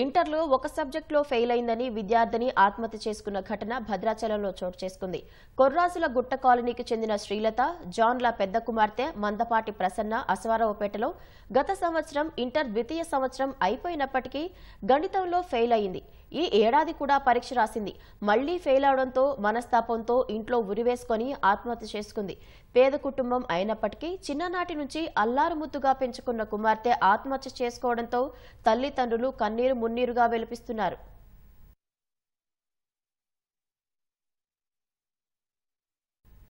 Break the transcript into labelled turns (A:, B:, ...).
A: ఇంటర్లో ఒక సబ్జెక్టులో ఫెయిల్ అయిందని విద్యార్థిని ఆత్మహత్య చేసుకున్న ఘటన భద్రాచలంలో చోటు చేసుకుంది కొర్రాసుల గుట్ట కాలనీకి చెందిన శ్రీలత జాన్ల పెద్ద కుమార్తె మందపాటి ప్రసన్న అసవారావుపేటలో గత సంవత్సరం ఇంటర్ ద్వితీయ సంవత్సరం అయిపోయినప్పటికీ గణితంలో ఫెయిల్ అయింది ఈ ఏడాది కూడా పరీక్ష రాసింది మళ్లీ ఫెయిల్ అవడంతో మనస్తాపంతో ఇంట్లో ఉరివేసుకుని ఆత్మహత్య చేసుకుంది పేద కుటుంబం అయినప్పటికీ చిన్ననాటి నుంచి అల్లారు ముద్దుగా పెంచుకున్న కుమార్తె ఆత్మహత్య చేసుకోవడంతో తల్లిదండ్రులు కన్నీరు మున్నీరుగా వెలిపిస్తున్నారు